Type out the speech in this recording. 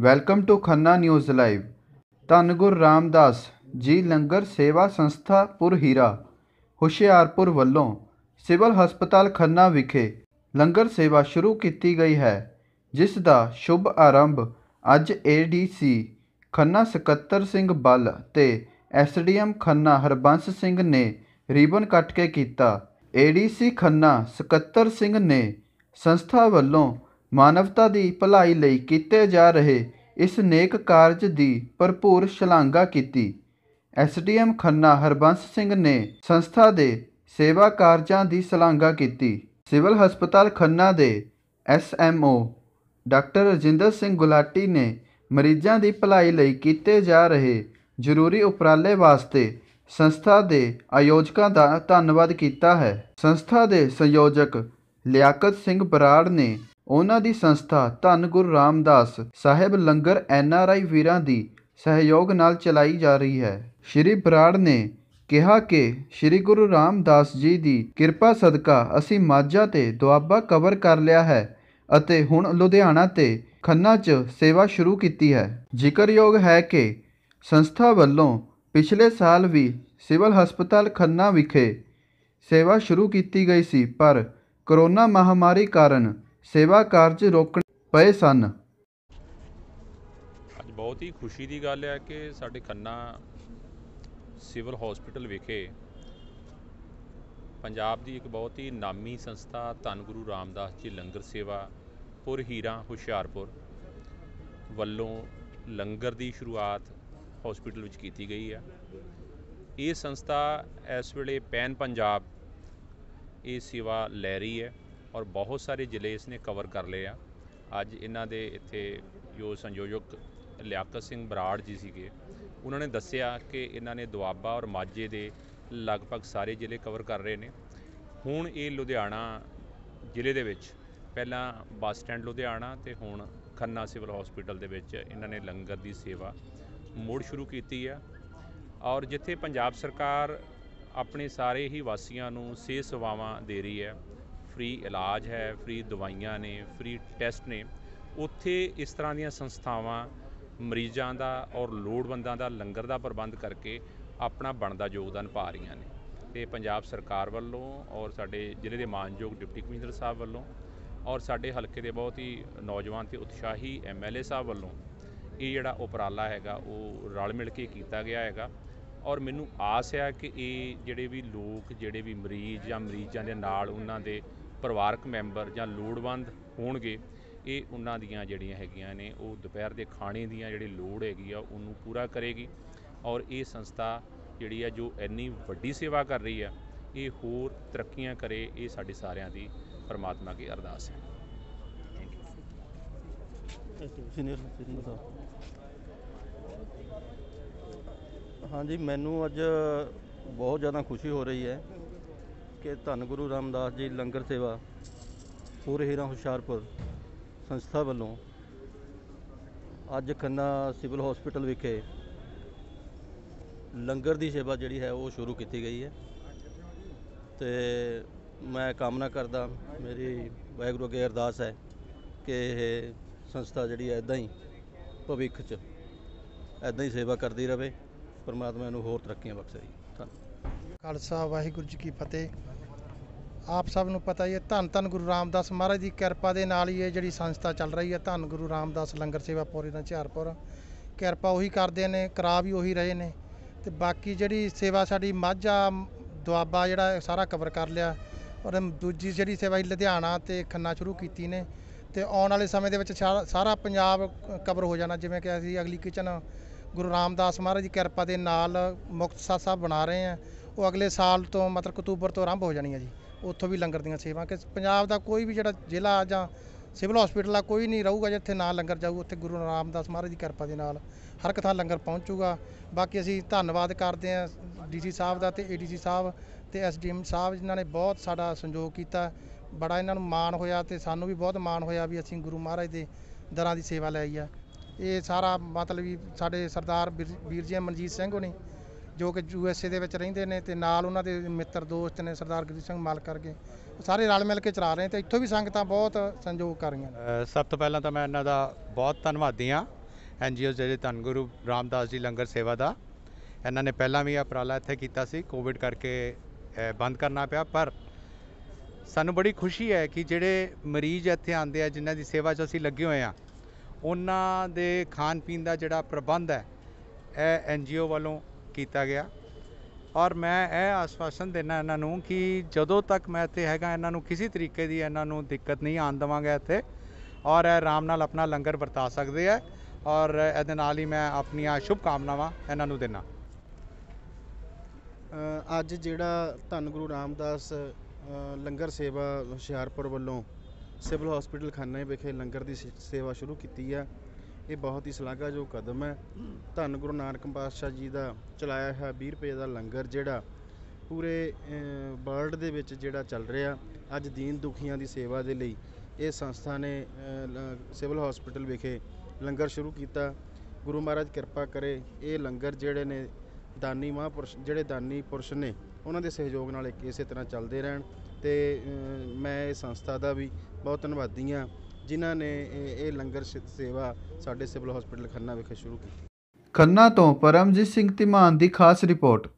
welcome to Khanna news live ਧੰਗੁਰ ਰਾਮਦਾਸ ਜੀ ਲੰਗਰ ਸੇਵਾ ਸੰਸਥਾ ਪੁਰ ਹੀਰਾ ਹੁਸ਼ਿਆਰਪੁਰ ਵੱਲੋਂ ਸਿਵਲ ਹਸਪਤਾਲ ਖੰਨਾ ਵਿਖੇ ਲੰਗਰ ਸੇਵਾ ਸ਼ੁਰੂ ਕੀਤੀ ਗਈ ਹੈ ਜਿਸ ਦਾ ਸ਼ੁਭ ਆਰੰਭ ਅੱਜ ਏਡੀਸੀ ਖੰਨਾ ਸਕੱਤਰ ਸਿੰਘ ਬੱਲ ਤੇ ਐਸਡੀਐਮ ਖੰਨਾ ਹਰਬੰਸ ਸਿੰਘ ਨੇ ਰਿਬਨ ਕੱਟ ਕੇ ਕੀਤਾ ਏਡੀਸੀ ਖੰਨਾ ਸਕੱਤਰ ਸਿੰਘ ਨੇ ਸੰਸਥਾ ਵੱਲੋਂ ਮਾਨਵਤਾ ਦੀ ਭਲਾਈ ਲਈ ਕੀਤੇ ਜਾ ਰਹੇ ਇਸ ਨੇਕ ਕਾਰਜ ਦੀ ਭਰਪੂਰ ਸ਼ਲਾਘਾ ਕੀਤੀ ਐਸਡੀਐਮ ਖੰਨਾ ਹਰਬੰਸ ਸਿੰਘ ਨੇ ਸੰਸਥਾ ਦੇ ਸੇਵਾ ਕਾਰਜਾਂ ਦੀ ਸ਼ਲਾਘਾ ਕੀਤੀ ਸਿਵਲ ਹਸਪਤਾਲ ਖੰਨਾ ਦੇ ਐਸਐਮਓ ਡਾਕਟਰ ਰਜਿੰਦਰ ਸਿੰਘ ਗੁਲਾਟੀ ਨੇ ਮਰੀਜ਼ਾਂ ਦੀ ਭਲਾਈ ਲਈ ਕੀਤੇ ਜਾ ਰਹੇ ਜ਼ਰੂਰੀ ਉਪਰਾਲੇ ਵਾਸਤੇ ਸੰਸਥਾ ਦੇ ਆਯੋਜਕਾਂ ਦਾ ਧੰਨਵਾਦ ਕੀਤਾ ਹੈ ਸੰਸਥਾ ਦੇ ਸੰਯੋਜਕ ਲਿਆਕਤ ਸਿੰਘ ਬਰਾੜ ਨੇ ਉਨ੍ਹਾਂ ਦੀ ਸੰਸਥਾ ਧੰਨ ਗੁਰੂ ਰਾਮਦਾਸ ਸਾਹਿਬ ਲੰਗਰ ਐਨ ਆਰ ਆਈ ਵੀਰਾਂ ਦੀ ਸਹਿਯੋਗ ਨਾਲ ਚਲਾਈ ਜਾ ਰਹੀ ਹੈ ਸ਼੍ਰੀ ਬਰਾੜ ਨੇ ਕਿਹਾ ਕਿ ਸ਼੍ਰੀ ਗੁਰੂ ਰਾਮਦਾਸ ਜੀ ਦੀ ਕਿਰਪਾ ਸਦਕਾ ਅਸੀਂ ਮਾਝਾ ਤੇ ਦੁਆਬਾ ਕਵਰ ਕਰ ਲਿਆ ਹੈ ਅਤੇ ਹੁਣ ਲੁਧਿਆਣਾ ਤੇ ਖੰਨਾ 'ਚ ਸੇਵਾ ਸ਼ੁਰੂ ਕੀਤੀ ਹੈ ਜ਼ਿਕਰਯੋਗ ਹੈ ਕਿ ਸੰਸਥਾ ਵੱਲੋਂ ਪਿਛਲੇ ਸਾਲ ਵੀ ਸਿਵਲ ਹਸਪਤਾਲ ਖੰਨਾ ਵਿਖੇ ਸੇਵਾ ਸ਼ੁਰੂ ਕੀਤੀ ਗਈ ਸੀ ਪਰ ਕਰੋਨਾ ਮਹਾਮਾਰੀ ਕਾਰਨ ਸੇਵਾ ਕਾਰਜ ਰੋਕਣ ਪਏ ਸਨ ਅੱਜ ਬਹੁਤ ਹੀ ਖੁਸ਼ੀ ਦੀ ਗੱਲ ਹੈ ਕਿ ਸਾਡੇ ਖੰਨਾ ਸਿਵਲ ਹਸਪੀਟਲ ਵਿਖੇ ਪੰਜਾਬ ਦੀ ਇੱਕ ਬਹੁਤ ਹੀ ਨਾਮੀ ਸੰਸਥਾ ਧੰਨ ਗੁਰੂ ਰਾਮਦਾਸ ਜੀ ਲੰਗਰ ਸੇਵਾ ਪੁਰ ਹੀਰਾ ਹੁਸ਼ਿਆਰਪੁਰ ਵੱਲੋਂ ਲੰਗਰ ਦੀ ਸ਼ੁਰੂਆਤ ਹਸਪੀਟਲ ਵਿੱਚ ਕੀਤੀ ਗਈ ਹੈ ਇਹ ਸੰਸਥਾ ਇਸ ਵੇਲੇ ਪੈਨ ਪੰਜਾਬ ਇਹ ਸੇਵਾ ਲੈ ਰਹੀ ਹੈ ਔਰ ਬਹੁਤ ਸਾਰੇ ਜ਼ਿਲ੍ਹੇ ਇਸ ਨੇ ਕਵਰ ਕਰ ਲਏ ਆ ਅੱਜ ਇਹਨਾਂ ਦੇ ਇੱਥੇ ਜੋ ਸੰਯੋਜਕ ਲਿਆਕਤ ਸਿੰਘ ਬਰਾੜ ਜੀ ਸੀਗੇ ਉਹਨਾਂ ਨੇ ਦੱਸਿਆ ਕਿ ਇਹਨਾਂ ਨੇ ਦੁਆਬਾ ਔਰ ਮਾਝੇ ਦੇ ਲਗਭਗ ਸਾਰੇ ਜ਼ਿਲ੍ਹੇ ਕਵਰ ਕਰ ਰਹੇ ਨੇ ਹੁਣ ਇਹ ਲੁਧਿਆਣਾ ਜ਼ਿਲ੍ਹੇ ਦੇ ਵਿੱਚ ਪਹਿਲਾਂ ਬੱਸ ਸਟੈਂਡ ਲੁਧਿਆਣਾ ਤੇ ਹੁਣ ਖੰਨਾ ਸਿਵਲ ਹਸਪੀਟਲ ਦੇ ਵਿੱਚ ਇਹਨਾਂ ਨੇ ਲੰਗਰ ਦੀ ਸੇਵਾ ਮੋੜ ਸ਼ੁਰੂ ਕੀਤੀ ਆ ਔਰ ਜਿੱਥੇ ਪੰਜਾਬ ਸਰਕਾਰ ਆਪਣੇ ਸਾਰੇ ਹੀ ਵਾਸੀਆਂ ਨੂੰ ਸੇ ਸੇਵਾਵਾਂ ਦੇ ਰਹੀ ਹੈ ਫ੍ਰੀ ਇਲਾਜ ਹੈ ਫ੍ਰੀ ਦਵਾਈਆਂ ਨੇ ਫ੍ਰੀ ਟੈਸਟ ਨੇ ਉੱਥੇ ਇਸ ਤਰ੍ਹਾਂ ਦੀਆਂ ਸੰਸਥਾਵਾਂ ਮਰੀਜ਼ਾਂ ਦਾ ਔਰ ਲੋੜਵੰਦਾਂ ਦਾ ਲੰਗਰ ਦਾ ਪ੍ਰਬੰਧ ਕਰਕੇ ਆਪਣਾ ਬਣਦਾ ਯੋਗਦਾਨ ਪਾ ਰਹੀਆਂ ਨੇ ਤੇ ਪੰਜਾਬ ਸਰਕਾਰ ਵੱਲੋਂ ਔਰ ਸਾਡੇ ਜ਼ਿਲ੍ਹੇ ਦੇ ਮਾਨਯੋਗ ਡਿਪਟੀ ਕਮਿਸ਼ਨਰ ਸਾਹਿਬ ਵੱਲੋਂ ਔਰ ਸਾਡੇ ਹਲਕੇ ਦੇ ਬਹੁਤ ਹੀ ਨੌਜਵਾਨ ਤੇ ਉਤਸ਼ਾਹੀ ਐਮਐਲਏ ਸਾਹਿਬ ਵੱਲੋਂ ਇਹ ਜਿਹੜਾ ਉਪਰਾਲਾ ਹੈਗਾ ਉਹ ਰਲ ਮਿਲ ਕੇ ਕੀਤਾ ਗਿਆ ਹੈਗਾ ਔਰ ਮੈਨੂੰ ਆਸ ਹੈ ਕਿ ਇਹ ਜਿਹੜੇ ਵੀ ਲੋਕ ਜਿਹੜੇ ਵੀ ਮਰੀਜ਼ ਜਾਂ ਮਰੀਜ਼ਾਂ ਦੇ ਨਾਲ ਉਹਨਾਂ ਦੇ ਪਰਿਵਾਰਕ ਮੈਂਬਰ ਜਾਂ ਲੋੜਵੰਦ ਹੋਣਗੇ ਇਹ ਉਹਨਾਂ ਦੀਆਂ ਜਿਹੜੀਆਂ ਹੈਗੀਆਂ ਨੇ ਉਹ ਦੁਪਹਿਰ ਦੇ ਖਾਣੇ ਦੀਆਂ ਜਿਹੜੀ ਲੋੜ ਹੈਗੀ ਆ ਉਹਨੂੰ ਪੂਰਾ ਕਰੇਗੀ ਔਰ ਇਹ ਸੰਸਥਾ ਜਿਹੜੀ ਆ ਜੋ ਇੰਨੀ ਵੱਡੀ ਸੇਵਾ ਕਰ ਰਹੀ ਆ ਇਹ ਹੋਰ ਤਰੱਕੀਆਂ ਕਰੇ ਇਹ ਸਾਡੇ ਸਾਰਿਆਂ ਦੀ ਪਰਮਾਤਮਾ ਕੀ ਅਰਦਾਸ ਹੈ ਹਾਂਜੀ ਮੈਨੂੰ ਅੱਜ ਬਹੁਤ ਜ਼ਿਆਦਾ ਖੁਸ਼ੀ ਹੋ ਰਹੀ ਹੈ ਕੇ ਧੰਨ ਗੁਰੂ ਰਾਮਦਾਸ ਜੀ ਲੰਗਰ ਸੇਵਾ ਪੂਰੇ ਹੀਰਾ ਹੁਸ਼ਿਆਰਪੁਰ ਸੰਸਥਾ ਵੱਲੋਂ ਅੱਜ ਖੰਨਾ ਸਿਵਲ ਹਸਪੀਟਲ ਵਿਖੇ ਲੰਗਰ ਦੀ ਸੇਵਾ ਜਿਹੜੀ ਹੈ ਉਹ ਸ਼ੁਰੂ ਕੀਤੀ ਗਈ ਹੈ ਤੇ ਮੈਂ ਕਾਮਨਾ ਕਰਦਾ ਮੇਰੀ ਵਾਹਿਗੁਰੂ ਕੇ ਅਰਦਾਸ ਹੈ ਕਿ ਇਹ ਸੰਸਥਾ ਜਿਹੜੀ ਹੈ ਇਦਾਂ ਹੀ ਭਵਿੱਖ 'ਚ ਇਦਾਂ ਹੀ ਸੇਵਾ ਕਰਦੀ ਰਹੇ ਪਰਮਾਤਮਾ ਇਹਨੂੰ ਹੋਰ ਤਰੱਕੀਆਂ ਬਖਸ਼ੇ ਧੰਨਵਾਦ ਖਾਲਸਾ ਵਾਹਿਗੁਰੂ ਜੀ ਕੀ ਫਤਿਹ ਆਪ ਸਭ ਨੂੰ ਪਤਾ ਹੀ ਹੈ ਧੰਨ ਧੰਨ ਗੁਰੂ ਰਾਮਦਾਸ ਮਹਾਰਾਜ ਦੀ ਕਿਰਪਾ ਦੇ ਨਾਲ ਹੀ ਇਹ ਜਿਹੜੀ ਸੰਸਥਾ ਚੱਲ ਰਹੀ ਹੈ ਧੰਨ ਗੁਰੂ ਰਾਮਦਾਸ ਲੰਗਰ ਸੇਵਾ ਪੌਰੀ ਦਾ ਝਾਰਪੁਰ ਕਿਰਪਾ ਉਹੀ ਕਰਦੇ ਨੇ ਕਰਾ ਵੀ ਉਹੀ ਰਹੇ ਨੇ ਤੇ ਬਾਕੀ ਜਿਹੜੀ ਸੇਵਾ ਸਾਡੀ ਮਾਝਾ ਦੁਆਬਾ ਜਿਹੜਾ ਸਾਰਾ ਕਵਰ ਕਰ ਲਿਆ ਔਰ ਦੂਜੀ ਜਿਹੜੀ ਸੇਵਾ ਲੁਧਿਆਣਾ ਤੇ ਖੰਨਾ ਸ਼ੁਰੂ ਕੀਤੀ ਨੇ ਤੇ ਆਉਣ ਵਾਲੇ ਸਮੇਂ ਦੇ ਵਿੱਚ ਸਾਰਾ ਪੰਜਾਬ ਕਵਰ ਹੋ ਜਾਣਾ ਜਿਵੇਂ ਕਿ ਅਸੀਂ ਅਗਲੀ ਕਿਚਨ ਗੁਰੂ ਰਾਮਦਾਸ ਮਹਾਰਾਜ ਦੀ ਕਿਰਪਾ ਦੇ ਨਾਲ ਮੁਕਤਸਰ ਸਾਹਿਬ ਬਣਾ ਰਹੇ ਆ ਉਹ ਅਗਲੇ ਸਾਲ ਤੋਂ ਮਤਲਬ ਅਕਤੂਬਰ ਤੋਂ ਆਰੰਭ ਹੋ ਜਾਣੀ ਹੈ ਜੀ ਉੱਥੋਂ ਵੀ ਲੰਗਰ ਦੀਆਂ ਸੇਵਾ ਕਿ ਪੰਜਾਬ ਦਾ ਕੋਈ ਵੀ ਜਿਹੜਾ ਜ਼ਿਲ੍ਹਾ ਜਾਂ ਸਿਵਲ ਹਸਪੀਟਲ ਆ ਕੋਈ ਨਹੀਂ ਰਹੂਗਾ ਜਿੱਥੇ ਨਾ ਲੰਗਰ ਜਾਊ ਉੱਥੇ ਗੁਰੂ ਰਾਮਦਾਸ ਮਹਾਰਾਜ ਦੀ ਕਿਰਪਾ ਦੇ ਨਾਲ ਹਰ ਇੱਕ ਥਾਂ ਲੰਗਰ ਪਹੁੰਚੂਗਾ ਬਾਕੀ ਅਸੀਂ ਧੰਨਵਾਦ ਕਰਦੇ ਹਾਂ ਡੀਸੀ ਸਾਹਿਬ ਦਾ ਤੇ ਏਡੀਸੀ ਸਾਹਿਬ ਤੇ ਐਸਡੀਐਮ ਸਾਹਿਬ ਜਿਨ੍ਹਾਂ ਨੇ ਬਹੁਤ ਸਾਡਾ ਸੰਯੋਗ ਕੀਤਾ ਬੜਾ ਇਹਨਾਂ ਨੂੰ ਮਾਣ ਹੋਇਆ ਤੇ ਸਾਨੂੰ ਵੀ ਬਹੁਤ ਮਾਣ ਹੋਇਆ ਵੀ ਅਸੀਂ ਗੁਰੂ ਮਹਾਰਾਜ ਦੇ ਦਰਾਂ ਦੀ ਸੇਵਾ ਲਈ ਆ ਇਹ ਸਾਰਾ ਮਤਲਬ ਵੀ ਸਾਡੇ ਸਰਦਾਰ ਵੀਰ ਜੀ ਮਨਜੀਤ ਸਿੰਘ ਹੋਣੀ ਜੋ ਕਿ ਯੂ ਐਸ ਏ ਦੇ ਵਿੱਚ ਰਹਿੰਦੇ ਨੇ ਤੇ ਨਾਲ ਉਹਨਾਂ ਦੇ ਮਿੱਤਰ ਦੋਸਤ ਨੇ ਸਰਦਾਰ ਗੁਰਦੀਪ ਸਿੰਘ ਮਾਲਕ ਕਰਕੇ ਸਾਰੇ ਰਲ ਮਿਲ ਕੇ ਚਲਾ ਰਹੇ ਤੇ ਇੱਥੋਂ ਵੀ ਸੰਗਤਾਂ ਬਹੁਤ ਸੰਯੋਗ ਕਰ ਰਹੀਆਂ ਨੇ ਸਭ ਤੋਂ ਪਹਿਲਾਂ ਤਾਂ ਮੈਂ ਇਹਨਾਂ ਦਾ ਬਹੁਤ ਧੰਨਵਾਦੀ ਆ ਐਨ ਜੀਓ ਜਿਹੜੇ ਧੰਨ ਗੁਰੂ ਰਾਮਦਾਸ ਜੀ ਲੰਗਰ ਸੇਵਾ ਦਾ ਇਹਨਾਂ ਨੇ ਪਹਿਲਾਂ ਵੀ ਪ੍ਰਾਲਾ ਇੱਥੇ ਕੀਤਾ ਸੀ ਕੋਵਿਡ ਕਰਕੇ ਬੰਦ ਕਰਨਾ ਪਿਆ ਪਰ ਸਾਨੂੰ ਬੜੀ ਖੁਸ਼ੀ ਹੈ ਕਿ ਜਿਹੜੇ ਮਰੀਜ਼ ਇੱਥੇ ਆਉਂਦੇ ਆ ਜਿਨ੍ਹਾਂ ਦੀ ਸੇਵਾ 'ਚ ਅਸੀਂ ਲੱਗੇ ਹੋਏ ਆ ਉਹਨਾਂ ਦੇ ਖਾਣ ਪੀਣ ਦਾ ਜਿਹੜਾ ਪ੍ਰਬੰਧ ਹੈ ਇਹ ਐਨ ਜੀਓ ਵੱਲੋਂ ਕੀਤਾ ਗਿਆ ਔਰ ਮੈਂ ਇਹ ਆਸ਼ਵਾਸਨ ਦੇਣਾ ਇਹਨਾਂ ਨੂੰ ਕਿ ਜਦੋਂ ਤੱਕ ਮੈਂ ਇੱਥੇ ਹੈਗਾ ਇਹਨਾਂ ਨੂੰ ਕਿਸੇ ਤਰੀਕੇ ਦੀ ਇਹਨਾਂ ਨੂੰ ਦਿੱਕਤ ਨਹੀਂ ਆਣ ਦਵਾਂਗਾ ਇੱਥੇ ਔਰ ਇਹ ਆਰਾਮ ਨਾਲ ਆਪਣਾ ਲੰਗਰ ਵਰਤਾ ਸਕਦੇ ਆ ਔਰ ਇਹਦੇ ਨਾਲ ਹੀ ਮੈਂ ਆਪਣੀਆਂ ਸ਼ੁਭ ਕਾਮਨਾਵਾਂ ਇਹਨਾਂ ਨੂੰ ਦੇਣਾ ਅੱਜ ਜਿਹੜਾ ਧੰਨ ਗੁਰੂ ਰਾਮਦਾਸ ਲੰਗਰ ਸੇਵਾ ਹੁਸ਼ਿਆਰਪੁਰ ਵੱਲੋਂ ਸਿਵਲ ਹਸਪੀਟਲ ਖਾਨੇ ਵਿਖੇ ਲੰਗਰ ਦੀ ਸੇਵਾ ਸ਼ੁਰੂ ਕੀਤੀ ਆ ਇਹ ਬਹੁਤ ਹੀ ਸ਼ਲਾਘਾਯੋਗ ਕਦਮ ਹੈ ਧੰਨ ਗੁਰੂ ਨਾਨਕ ਪਾਤਸ਼ਾਹ ਜੀ ਦਾ ਚਲਾਇਆ ਹੋਇਆ 20 ਰੁਪਏ ਦਾ ਲੰਗਰ ਜਿਹੜਾ ਪੂਰੇ ਵਰਲਡ ਦੇ ਵਿੱਚ ਜਿਹੜਾ ਚੱਲ ਰਿਹਾ ਅੱਜ ਦੀਨ ਦੁਖੀਆਂ ਦੀ ਸੇਵਾ ਦੇ ਲਈ ਇਹ ਸੰਸਥਾ ਨੇ ਸਿਵਲ ਹਸਪੀਟਲ ਵਿਖੇ ਲੰਗਰ ਸ਼ੁਰੂ ਕੀਤਾ ਗੁਰੂ ਮਹਾਰਾਜ ਕਿਰਪਾ ਕਰੇ ਇਹ ਲੰਗਰ ਜਿਹੜੇ ਨੇ ਦਾਨੀ ਮਹਾਂਪੁਰਸ਼ ਜਿਹੜੇ ਦਾਨੀ ਪੁਰਸ਼ ਨੇ ਉਹਨਾਂ ਦੇ ਸਹਿਯੋਗ ਨਾਲ ਇਸੇ ਤਰ੍ਹਾਂ ਚੱਲਦੇ ਰਹਿਣ ਤੇ ਮੈਂ ਇਹ ਸੰਸਥਾ ਦਾ ਵੀ ਬਹੁਤ ਧੰਨਵਾਦੀ ਆ ਜਿਨ੍ਹਾਂ ਨੇ ਇਹ ਲੰਗਰ ਸੇਵਾ ਸਾਡੇ ਸਿਵਲ ਹਸਪੀਟਲ ਖੰਨਾ ਵਿਖੇ ਸ਼ੁਰੂ ਕੀਤੀ ਖੰਨਾ ਤੋਂ ਪਰਮਜੀਤ ਸਿੰਘ ਧੀਮਾਨ ਦੀ ਖਾਸ ਰਿਪੋਰਟ